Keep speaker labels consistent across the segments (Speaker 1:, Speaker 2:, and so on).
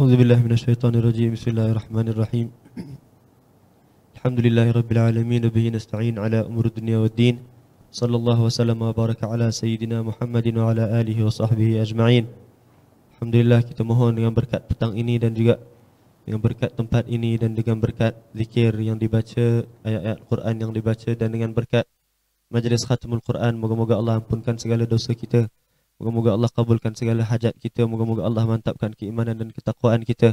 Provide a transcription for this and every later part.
Speaker 1: أعوذ بالله من الشيطان الرجيم بسم الله الرحمن الرحيم الحمد لله رب العالمين وبه نستعين على أمور الدنيا والدين صلى الله وسلم وبارك على سيدنا محمد وعلى آله وصحبه kita mohon dengan berkat petang ini dan juga dengan berkat tempat ini dan dengan berkat zikir yang dibaca ayat-ayat Quran yang dibaca dan dengan berkat majlis khatamul Quran moga-moga Allah ampunkan segala dosa kita Moga-moga Allah kabulkan segala hajat kita. Moga-moga Allah mantapkan keimanan dan ketakwaan kita.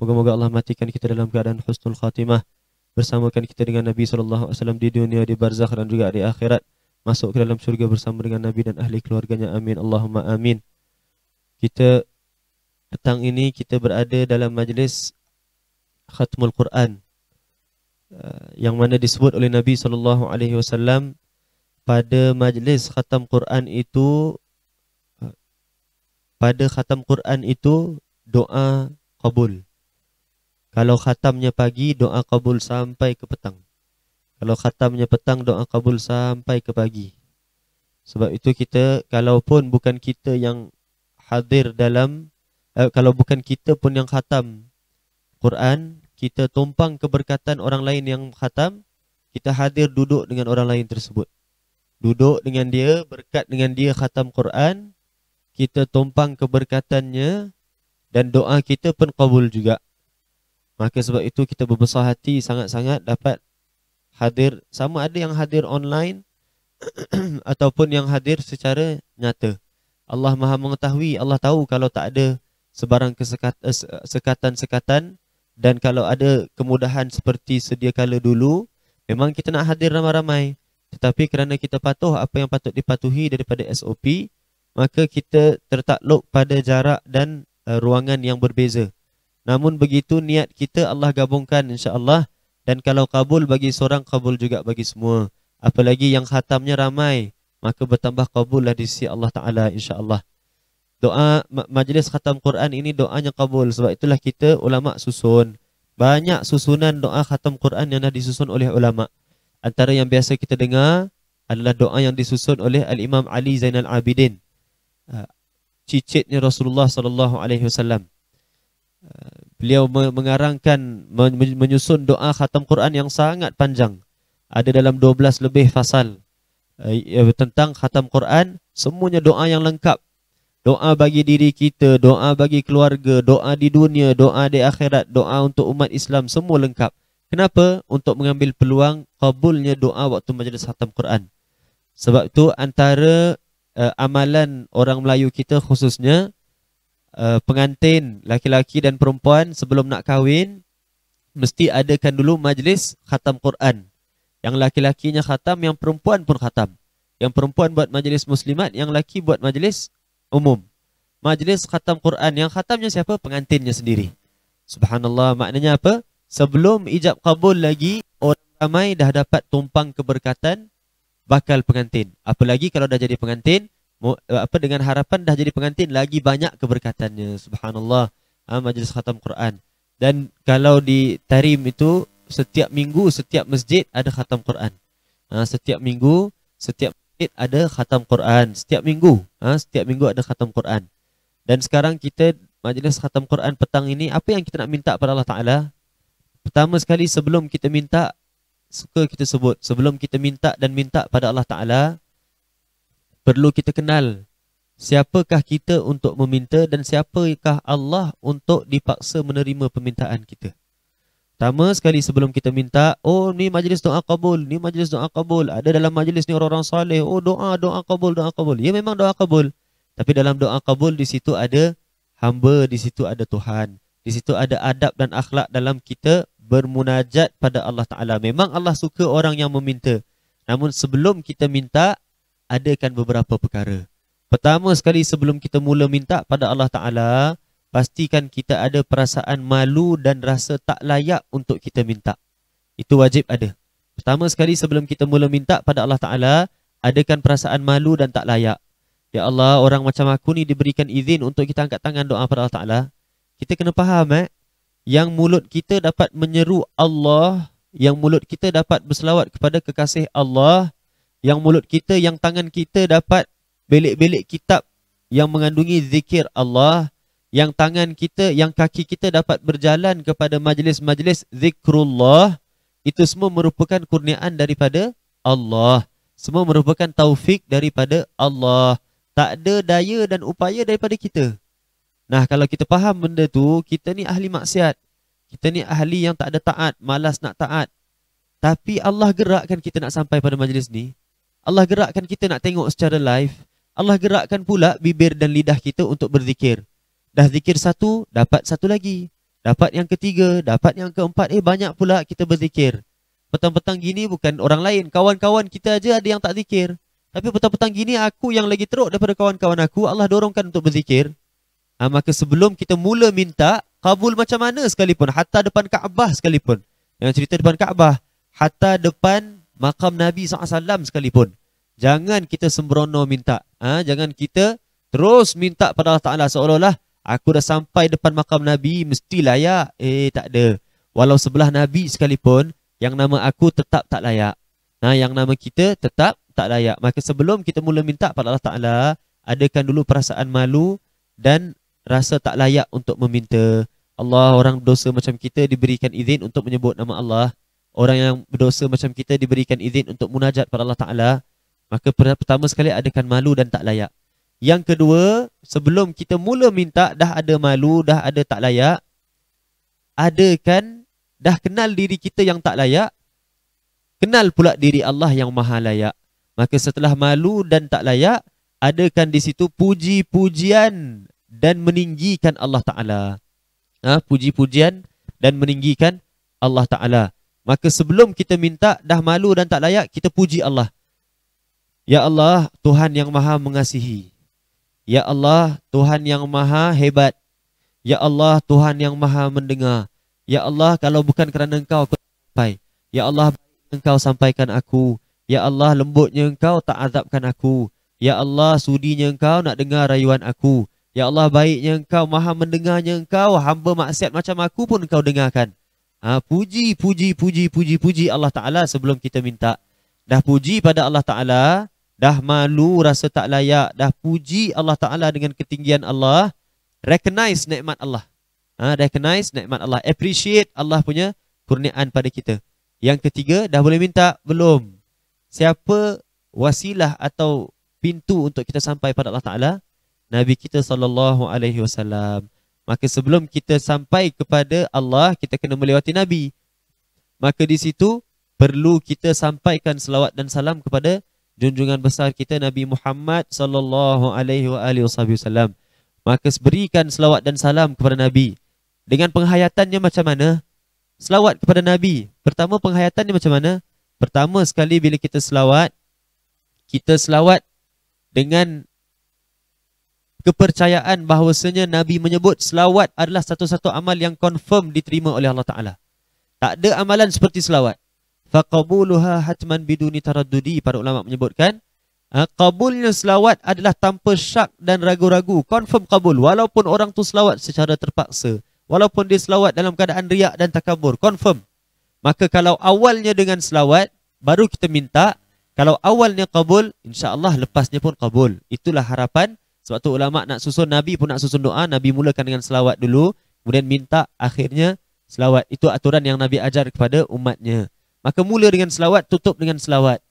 Speaker 1: Moga-moga Allah matikan kita dalam keadaan husnul khatimah. Bersamakan kita dengan Nabi SAW di dunia, di barzakh dan juga di akhirat. Masuk ke dalam syurga bersama dengan Nabi dan ahli keluarganya. Amin. Allahumma amin. Kita petang ini kita berada dalam majlis khatmul Quran. Eh, yang mana disebut oleh Nabi SAW pada majlis khatam Quran itu pada khatam Quran itu doa kabul. Kalau khatamnya pagi, doa kabul sampai ke petang. Kalau khatamnya petang, doa kabul sampai ke pagi. Sebab itu kita, kalaupun bukan kita yang hadir dalam, eh, kalau bukan kita pun yang khatam Quran, kita tumpang keberkatan orang lain yang khatam, kita hadir duduk dengan orang lain tersebut. Duduk dengan dia, berkat dengan dia khatam Quran, kita tumpang keberkatannya dan doa kita pun kabul juga. Maka sebab itu kita berbesar hati sangat-sangat dapat hadir sama ada yang hadir online ataupun yang hadir secara nyata. Allah Maha mengetahui, Allah tahu kalau tak ada sebarang eh, sekatan-sekatan dan kalau ada kemudahan seperti sedia kala dulu, memang kita nak hadir ramai-ramai. Tetapi kerana kita patuh apa yang patut dipatuhi daripada SOP, maka kita tertakluk pada jarak dan uh, ruangan yang berbeza. Namun begitu niat kita Allah gabungkan insya-Allah dan kalau kabul bagi seorang kabul juga bagi semua. Apalagi yang khatamnya ramai, maka bertambah kabul lah di sisi Allah Taala insya-Allah. Doa majlis khatam Quran ini doanya kabul sebab itulah kita ulama susun. Banyak susunan doa khatam Quran yang dah disusun oleh ulama. Antara yang biasa kita dengar adalah doa yang disusun oleh Al-Imam Ali Zainal Abidin. Ah, cicitnya Rasulullah sallallahu alaihi wasallam. Ah, beliau mengarangkan menyusun doa khatam Quran yang sangat panjang. Ada dalam 12 lebih fasal ah, eh, tentang khatam Quran, semuanya doa yang lengkap. Doa bagi diri kita, doa bagi keluarga, doa di dunia, doa di akhirat, doa untuk umat Islam, semua lengkap. Kenapa? Untuk mengambil peluang kabulnya doa waktu majlis khatam Quran. Sebab itu antara uh, amalan orang Melayu kita khususnya uh, pengantin laki-laki dan perempuan sebelum nak kahwin mesti adakan dulu majlis khatam Quran. Yang laki-lakinya khatam, yang perempuan pun khatam. Yang perempuan buat majlis muslimat, yang laki buat majlis umum. Majlis khatam Quran, yang khatamnya siapa? Pengantinnya sendiri. Subhanallah, maknanya apa? Sebelum ijab kabul lagi, orang ramai dah dapat tumpang keberkatan bakal pengantin. Apalagi kalau dah jadi pengantin, eh, apa dengan harapan dah jadi pengantin lagi banyak keberkatannya. Subhanallah. Ha, majlis khatam Quran. Dan kalau di Tarim itu setiap minggu setiap masjid ada khatam Quran. Ha, setiap minggu setiap masjid ada khatam Quran. Setiap minggu, ha, setiap minggu ada khatam Quran. Dan sekarang kita majlis khatam Quran petang ini apa yang kita nak minta pada Allah Taala? Pertama sekali sebelum kita minta suka kita sebut sebelum kita minta dan minta pada Allah Taala perlu kita kenal siapakah kita untuk meminta dan siapakah Allah untuk dipaksa menerima permintaan kita. Pertama sekali sebelum kita minta, oh ni majlis doa kabul, ni majlis doa kabul, ada dalam majlis ni orang-orang soleh, oh doa, doa kabul, doa kabul. Ya memang doa kabul. Tapi dalam doa kabul di situ ada hamba, di situ ada Tuhan. Di situ ada adab dan akhlak dalam kita bermunajat pada Allah Ta'ala. Memang Allah suka orang yang meminta. Namun sebelum kita minta, adakan beberapa perkara. Pertama sekali sebelum kita mula minta pada Allah Ta'ala, pastikan kita ada perasaan malu dan rasa tak layak untuk kita minta. Itu wajib ada. Pertama sekali sebelum kita mula minta pada Allah Ta'ala, adakan perasaan malu dan tak layak. Ya Allah, orang macam aku ni diberikan izin untuk kita angkat tangan doa pada Allah Ta'ala. Kita kena faham eh, yang mulut kita dapat menyeru Allah, yang mulut kita dapat berselawat kepada kekasih Allah, yang mulut kita, yang tangan kita dapat belik-belik kitab yang mengandungi zikir Allah, yang tangan kita, yang kaki kita dapat berjalan kepada majlis-majlis zikrullah, itu semua merupakan kurniaan daripada Allah. Semua merupakan taufik daripada Allah. Tak ada daya dan upaya daripada kita. Nah, kalau kita faham benda tu, kita ni ahli maksiat. Kita ni ahli yang tak ada taat, malas nak taat. Tapi Allah gerakkan kita nak sampai pada majlis ni. Allah gerakkan kita nak tengok secara live. Allah gerakkan pula bibir dan lidah kita untuk berzikir. Dah zikir satu, dapat satu lagi. Dapat yang ketiga, dapat yang keempat. Eh, banyak pula kita berzikir. Petang-petang gini bukan orang lain. Kawan-kawan kita aja ada yang tak zikir. Tapi petang-petang gini aku yang lagi teruk daripada kawan-kawan aku. Allah dorongkan untuk berzikir. Ha, maka sebelum kita mula minta, kabul macam mana sekalipun. Hatta depan Kaabah sekalipun. Yang cerita depan Kaabah. Hatta depan makam Nabi SAW sekalipun. Jangan kita sembrono minta. Ha, jangan kita terus minta pada Allah Ta'ala seolah-olah aku dah sampai depan makam Nabi, mesti layak. Eh, tak ada. Walau sebelah Nabi sekalipun, yang nama aku tetap tak layak. Ha, yang nama kita tetap tak layak. Maka sebelum kita mula minta pada Allah Ta'ala, adakan dulu perasaan malu dan rasa tak layak untuk meminta Allah orang berdosa macam kita diberikan izin untuk menyebut nama Allah orang yang berdosa macam kita diberikan izin untuk munajat kepada Allah Taala maka pertama sekali adakan malu dan tak layak yang kedua sebelum kita mula minta dah ada malu dah ada tak layak adakan dah kenal diri kita yang tak layak kenal pula diri Allah yang maha layak maka setelah malu dan tak layak adakan di situ puji-pujian dan meninggikan Allah Ta'ala. Ha, puji-pujian dan meninggikan Allah Ta'ala. Maka sebelum kita minta, dah malu dan tak layak, kita puji Allah. Ya Allah, Tuhan yang maha mengasihi. Ya Allah, Tuhan yang maha hebat. Ya Allah, Tuhan yang maha mendengar. Ya Allah, kalau bukan kerana engkau, aku sampai. Ya Allah, engkau sampaikan aku. Ya Allah, lembutnya engkau tak azabkan aku. Ya Allah, sudinya engkau nak dengar rayuan aku. Ya Allah baiknya engkau, maha mendengarnya engkau, hamba maksiat macam aku pun engkau dengarkan. Ha, puji, puji, puji, puji, puji Allah Ta'ala sebelum kita minta. Dah puji pada Allah Ta'ala, dah malu rasa tak layak, dah puji Allah Ta'ala dengan ketinggian Allah, recognize nikmat Allah. Ha, recognize nikmat Allah, appreciate Allah punya kurniaan pada kita. Yang ketiga, dah boleh minta? Belum. Siapa wasilah atau pintu untuk kita sampai pada Allah Ta'ala? Nabi kita sallallahu alaihi wasallam. Maka sebelum kita sampai kepada Allah, kita kena melewati Nabi. Maka di situ perlu kita sampaikan selawat dan salam kepada junjungan besar kita Nabi Muhammad sallallahu alaihi wasallam. Maka berikan selawat dan salam kepada Nabi. Dengan penghayatannya macam mana? Selawat kepada Nabi. Pertama penghayatannya macam mana? Pertama sekali bila kita selawat, kita selawat dengan kepercayaan bahawasanya Nabi menyebut selawat adalah satu-satu amal yang confirm diterima oleh Allah Ta'ala. Tak ada amalan seperti selawat. Faqabuluha hatman biduni taradudi. Para ulama menyebutkan. Ha, kabulnya selawat adalah tanpa syak dan ragu-ragu. Confirm kabul. Walaupun orang tu selawat secara terpaksa. Walaupun dia selawat dalam keadaan riak dan takabur. Confirm. Maka kalau awalnya dengan selawat, baru kita minta. Kalau awalnya kabul, insyaAllah lepasnya pun kabul. Itulah harapan sebab tu ulama nak susun Nabi pun nak susun doa. Nabi mulakan dengan selawat dulu. Kemudian minta akhirnya selawat. Itu aturan yang Nabi ajar kepada umatnya. Maka mula dengan selawat, tutup dengan selawat.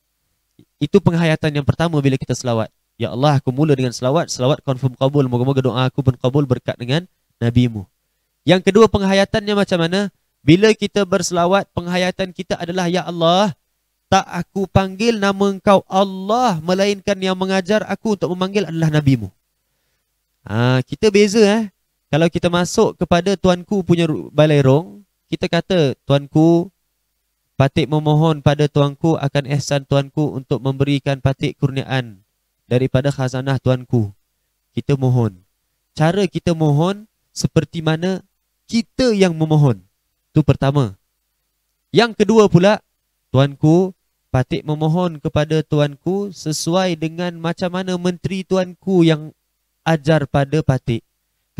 Speaker 1: Itu penghayatan yang pertama bila kita selawat. Ya Allah, aku mula dengan selawat. Selawat confirm kabul. Moga-moga doa aku pun kabul berkat dengan NabiMu. Yang kedua penghayatannya macam mana? Bila kita berselawat, penghayatan kita adalah Ya Allah, tak aku panggil nama engkau Allah melainkan yang mengajar aku untuk memanggil adalah NabiMu. mu Ah, kita beza eh. Kalau kita masuk kepada tuanku punya balai rong, kita kata tuanku patik memohon pada tuanku akan ihsan tuanku untuk memberikan patik kurniaan daripada khazanah tuanku. Kita mohon. Cara kita mohon seperti mana kita yang memohon. Itu pertama. Yang kedua pula, tuanku patik memohon kepada tuanku sesuai dengan macam mana menteri tuanku yang ajar pada patik.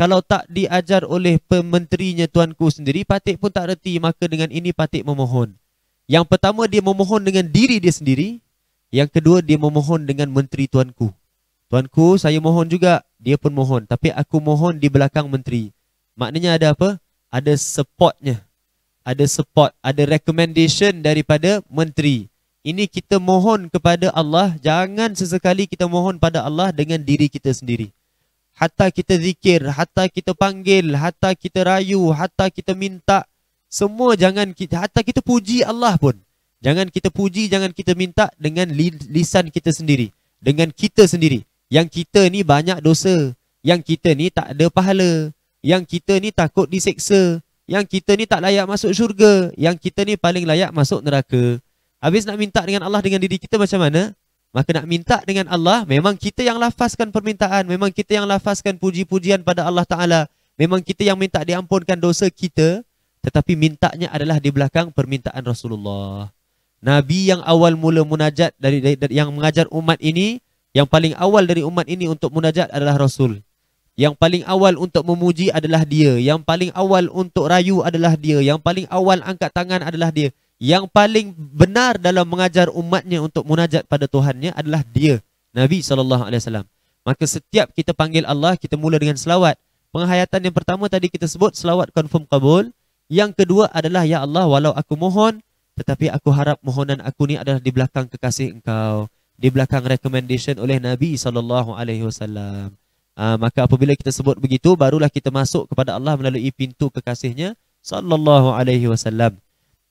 Speaker 1: Kalau tak diajar oleh pementerinya tuanku sendiri, patik pun tak reti. Maka dengan ini patik memohon. Yang pertama dia memohon dengan diri dia sendiri. Yang kedua dia memohon dengan menteri tuanku. Tuanku saya mohon juga. Dia pun mohon. Tapi aku mohon di belakang menteri. Maknanya ada apa? Ada supportnya. Ada support. Ada recommendation daripada menteri. Ini kita mohon kepada Allah. Jangan sesekali kita mohon pada Allah dengan diri kita sendiri. Hatta kita zikir, hatta kita panggil, hatta kita rayu, hatta kita minta. Semua jangan, kita, hatta kita puji Allah pun. Jangan kita puji, jangan kita minta dengan lisan kita sendiri. Dengan kita sendiri. Yang kita ni banyak dosa. Yang kita ni tak ada pahala. Yang kita ni takut diseksa. Yang kita ni tak layak masuk syurga. Yang kita ni paling layak masuk neraka. Habis nak minta dengan Allah dengan diri kita macam mana? Maka nak minta dengan Allah, memang kita yang lafazkan permintaan, memang kita yang lafazkan puji-pujian pada Allah Ta'ala, memang kita yang minta diampunkan dosa kita, tetapi mintanya adalah di belakang permintaan Rasulullah. Nabi yang awal mula munajat, dari, dari, dari yang mengajar umat ini, yang paling awal dari umat ini untuk munajat adalah Rasul. Yang paling awal untuk memuji adalah dia. Yang paling awal untuk rayu adalah dia. Yang paling awal angkat tangan adalah dia yang paling benar dalam mengajar umatnya untuk munajat pada Tuhannya adalah dia, Nabi sallallahu alaihi wasallam. Maka setiap kita panggil Allah, kita mula dengan selawat. Penghayatan yang pertama tadi kita sebut selawat confirm kabul. Yang kedua adalah ya Allah, walau aku mohon tetapi aku harap mohonan aku ni adalah di belakang kekasih engkau, di belakang recommendation oleh Nabi sallallahu alaihi wasallam. Ah, maka apabila kita sebut begitu barulah kita masuk kepada Allah melalui pintu kekasihnya sallallahu alaihi wasallam.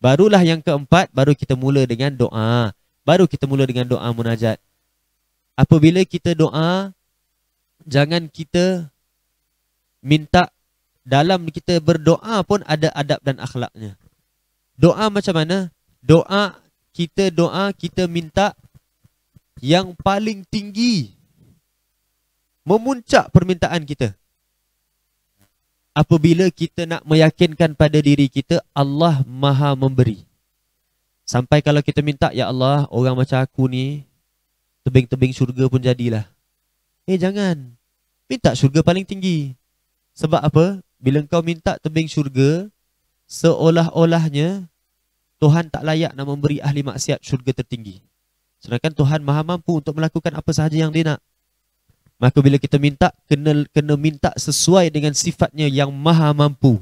Speaker 1: Barulah yang keempat, baru kita mula dengan doa. Baru kita mula dengan doa munajat. Apabila kita doa, jangan kita minta dalam kita berdoa pun ada adab dan akhlaknya. Doa macam mana? Doa, kita doa, kita minta yang paling tinggi memuncak permintaan kita apabila kita nak meyakinkan pada diri kita Allah Maha memberi. Sampai kalau kita minta ya Allah, orang macam aku ni tebing-tebing syurga pun jadilah. Eh jangan. Minta syurga paling tinggi. Sebab apa? Bila kau minta tebing syurga, seolah-olahnya Tuhan tak layak nak memberi ahli maksiat syurga tertinggi. Sedangkan Tuhan maha mampu untuk melakukan apa sahaja yang dia nak. Maka bila kita minta, kena, kena minta sesuai dengan sifatnya yang maha mampu.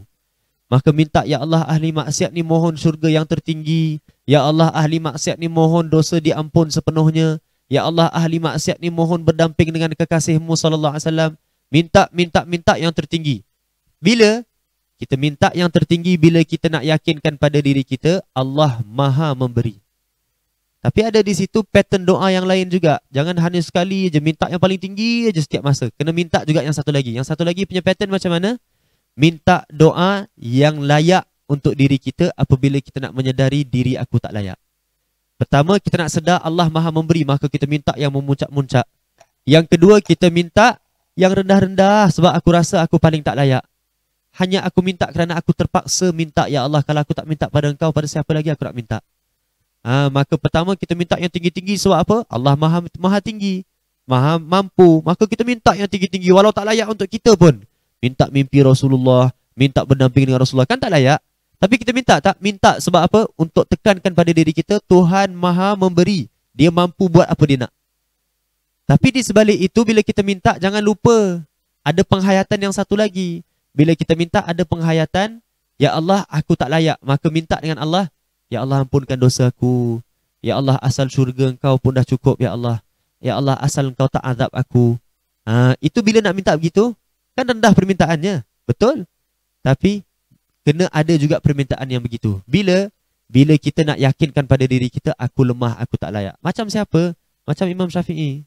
Speaker 1: Maka minta, Ya Allah ahli maksiat ni mohon syurga yang tertinggi. Ya Allah ahli maksiat ni mohon dosa diampun sepenuhnya. Ya Allah ahli maksiat ni mohon berdamping dengan kekasihmu sallallahu alaihi wasallam. Minta minta minta yang tertinggi. Bila kita minta yang tertinggi bila kita nak yakinkan pada diri kita Allah Maha memberi. Tapi ada di situ pattern doa yang lain juga. Jangan hanya sekali je minta yang paling tinggi aja setiap masa. Kena minta juga yang satu lagi. Yang satu lagi punya pattern macam mana? Minta doa yang layak untuk diri kita apabila kita nak menyedari diri aku tak layak. Pertama, kita nak sedar Allah maha memberi, maka kita minta yang memuncak-muncak. Yang kedua, kita minta yang rendah-rendah sebab aku rasa aku paling tak layak. Hanya aku minta kerana aku terpaksa minta, Ya Allah, kalau aku tak minta pada engkau, pada siapa lagi aku nak minta? Ha, maka pertama kita minta yang tinggi-tinggi sebab apa? Allah maha, maha tinggi. Maha mampu. Maka kita minta yang tinggi-tinggi. Walau tak layak untuk kita pun. Minta mimpi Rasulullah. Minta berdamping dengan Rasulullah. Kan tak layak. Tapi kita minta tak? Minta sebab apa? Untuk tekankan pada diri kita. Tuhan maha memberi. Dia mampu buat apa dia nak. Tapi di sebalik itu bila kita minta jangan lupa. Ada penghayatan yang satu lagi. Bila kita minta ada penghayatan. Ya Allah aku tak layak. Maka minta dengan Allah. Ya Allah ampunkan dosaku. Ya Allah asal syurga engkau pun dah cukup ya Allah. Ya Allah asal engkau tak azab aku. Ha, itu bila nak minta begitu, kan rendah permintaannya. Betul? Tapi kena ada juga permintaan yang begitu. Bila bila kita nak yakinkan pada diri kita aku lemah, aku tak layak. Macam siapa? Macam Imam Syafi'i.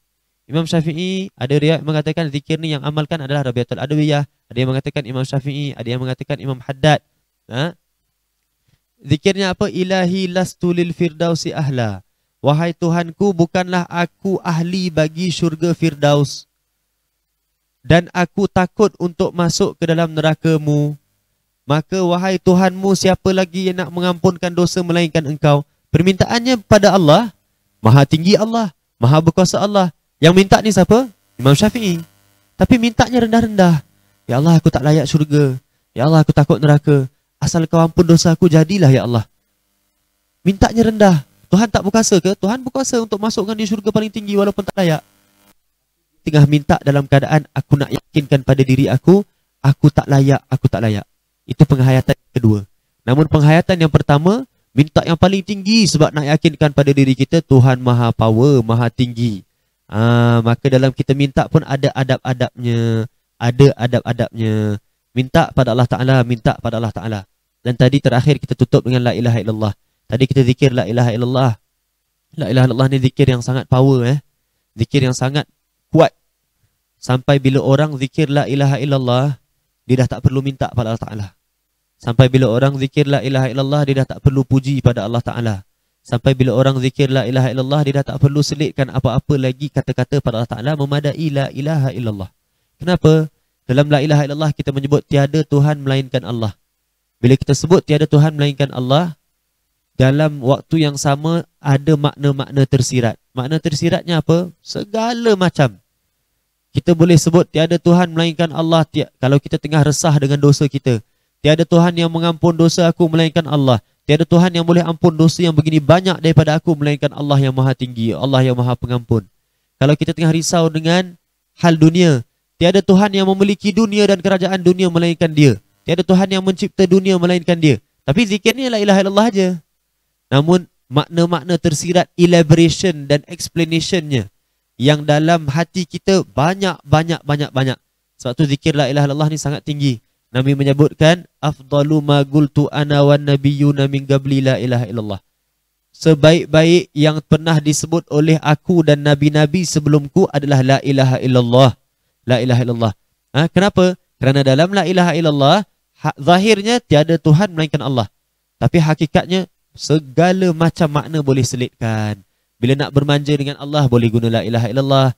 Speaker 1: Imam Syafi'i ada riak mengatakan zikir ni yang amalkan adalah Rabiatul Adawiyah. Ada yang mengatakan Imam Syafi'i, ada yang mengatakan Imam Haddad. Ha? Zikirnya apa? Ilahi lastu lil firdausi ahla. Wahai Tuhanku, bukanlah aku ahli bagi syurga firdaus. Dan aku takut untuk masuk ke dalam nerakamu. Maka wahai Tuhanmu, siapa lagi yang nak mengampunkan dosa melainkan engkau? Permintaannya pada Allah, maha tinggi Allah, maha berkuasa Allah. Yang minta ni siapa? Imam Syafi'i. Tapi mintanya rendah-rendah. Ya Allah, aku tak layak syurga. Ya Allah, aku takut neraka. Asal kau ampun dosa aku jadilah ya Allah. Mintanya rendah. Tuhan tak berkuasa ke? Tuhan berkuasa untuk masukkan di syurga paling tinggi walaupun tak layak. Tengah minta dalam keadaan aku nak yakinkan pada diri aku, aku tak layak, aku tak layak. Itu penghayatan kedua. Namun penghayatan yang pertama, minta yang paling tinggi sebab nak yakinkan pada diri kita Tuhan maha power, maha tinggi. Ha, maka dalam kita minta pun ada adab-adabnya. Ada adab-adabnya. Minta pada Allah Ta'ala, minta pada Allah Ta'ala. Dan tadi terakhir kita tutup dengan la ilaha illallah. Tadi kita zikir la ilaha illallah. La ilaha illallah ni zikir yang sangat power eh. Zikir yang sangat kuat. Sampai bila orang zikir la ilaha illallah, dia dah tak perlu minta pada Allah Ta'ala. Sampai bila orang zikir la ilaha illallah, dia dah tak perlu puji pada Allah Ta'ala. Sampai bila orang zikir la ilaha illallah, dia dah tak perlu selitkan apa-apa lagi kata-kata pada Allah Ta'ala memadai la ilaha illallah. Kenapa? Dalam la ilaha illallah kita menyebut tiada Tuhan melainkan Allah. Bila kita sebut tiada Tuhan melainkan Allah, dalam waktu yang sama ada makna-makna tersirat. Makna tersiratnya apa? Segala macam. Kita boleh sebut tiada Tuhan melainkan Allah Tiap kalau kita tengah resah dengan dosa kita. Tiada Tuhan yang mengampun dosa aku melainkan Allah. Tiada Tuhan yang boleh ampun dosa yang begini banyak daripada aku melainkan Allah yang maha tinggi, Allah yang maha pengampun. Kalau kita tengah risau dengan hal dunia, tiada Tuhan yang memiliki dunia dan kerajaan dunia melainkan dia. Tiada Tuhan yang mencipta dunia melainkan dia. Tapi zikir ni ialah ilah Allah aja. Namun makna-makna tersirat elaboration dan explanationnya yang dalam hati kita banyak banyak banyak banyak. Sebab tu zikir la ilaha illallah ni sangat tinggi. Nabi menyebutkan afdalu ma qultu ana wan nabiyyun min qabli la ilaha illallah. Sebaik-baik yang pernah disebut oleh aku dan nabi-nabi sebelumku adalah la ilaha illallah. La ilaha illallah. Ha, kenapa? Kerana dalam la ilaha illallah Ha, zahirnya tiada Tuhan melainkan Allah. Tapi hakikatnya segala macam makna boleh selitkan. Bila nak bermanja dengan Allah boleh guna la ilaha illallah.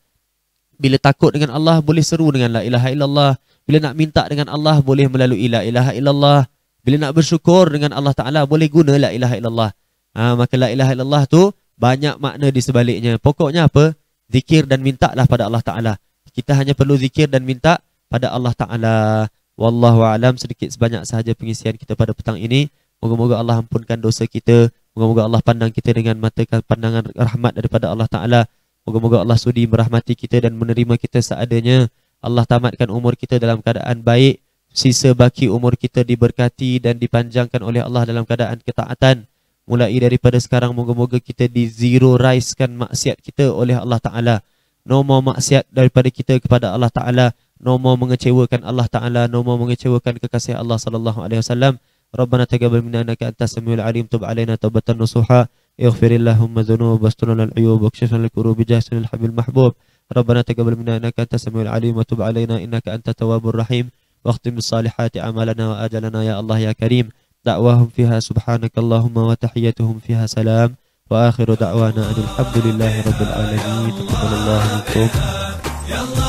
Speaker 1: Bila takut dengan Allah boleh seru dengan la ilaha illallah. Bila nak minta dengan Allah boleh melalui la ilaha illallah. Bila nak bersyukur dengan Allah Ta'ala boleh guna la ilaha illallah. Ha, maka la ilaha illallah tu banyak makna di sebaliknya. Pokoknya apa? Zikir dan mintalah pada Allah Ta'ala. Kita hanya perlu zikir dan minta pada Allah Ta'ala. Wallahu a'lam sedikit sebanyak sahaja pengisian kita pada petang ini. Moga-moga Allah ampunkan dosa kita. Moga-moga Allah pandang kita dengan mata pandangan rahmat daripada Allah Taala. Moga-moga Allah sudi merahmati kita dan menerima kita seadanya. Allah tamatkan umur kita dalam keadaan baik. Sisa baki umur kita diberkati dan dipanjangkan oleh Allah dalam keadaan ketaatan. Mulai daripada sekarang, moga-moga kita di zero rise maksiat kita oleh Allah Ta'ala. No more maksiat daripada kita kepada Allah Ta'ala. no mau mengecewakan Allah Taala, no mau mengecewakan kekasih Allah sallallahu alaihi wasallam. Rabbana taqabbal minna innaka antas samiul alim tub alaina توبة نصوحا اغفر اللهم ذنوب واستر لنا العيوب واكشف لنا الكروب جاهز الحبيب المحبوب ربنا تقبل منا انك انت السميع العليم وتب علينا انك انت التواب الرحيم واختم بالصالحات اعمالنا واجلنا يا الله يا كريم دعواهم فيها سبحانك اللهم وتحيتهم فيها سلام واخر دعوانا ان الحمد لله رب العالمين تقبل الله منكم